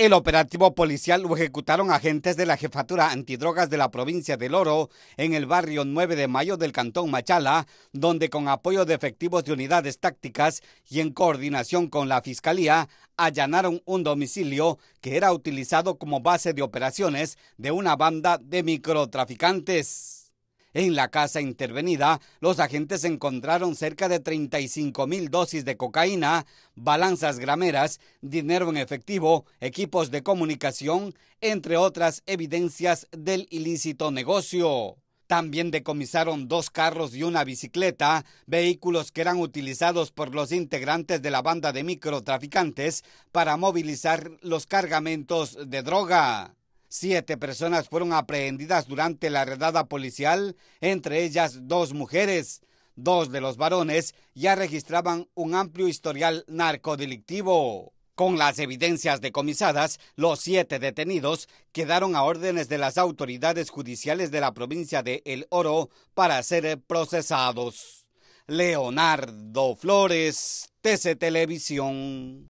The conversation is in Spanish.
El operativo policial lo ejecutaron agentes de la Jefatura Antidrogas de la provincia del Oro en el barrio 9 de Mayo del Cantón Machala, donde con apoyo de efectivos de unidades tácticas y en coordinación con la Fiscalía, allanaron un domicilio que era utilizado como base de operaciones de una banda de microtraficantes. En la casa intervenida, los agentes encontraron cerca de 35 mil dosis de cocaína, balanzas grameras, dinero en efectivo, equipos de comunicación, entre otras evidencias del ilícito negocio. También decomisaron dos carros y una bicicleta, vehículos que eran utilizados por los integrantes de la banda de microtraficantes para movilizar los cargamentos de droga. Siete personas fueron aprehendidas durante la redada policial, entre ellas dos mujeres. Dos de los varones ya registraban un amplio historial narcodelictivo. Con las evidencias decomisadas, los siete detenidos quedaron a órdenes de las autoridades judiciales de la provincia de El Oro para ser procesados. Leonardo Flores, TC Televisión.